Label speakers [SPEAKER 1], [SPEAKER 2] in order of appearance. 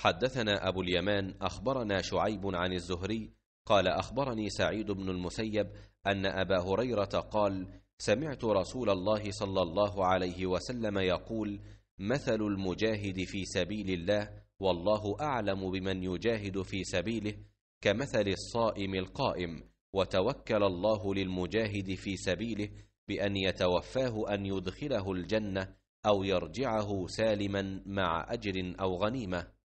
[SPEAKER 1] حدثنا أبو اليمان أخبرنا
[SPEAKER 2] شعيب عن الزهري قال أخبرني سعيد بن المسيب أن أبا هريرة قال سمعت رسول الله صلى الله عليه وسلم يقول مثل المجاهد في سبيل الله والله أعلم بمن يجاهد في سبيله كمثل الصائم القائم وتوكل الله للمجاهد في سبيله بأن يتوفاه أن يدخله الجنة أو يرجعه
[SPEAKER 1] سالما مع أجر أو غنيمة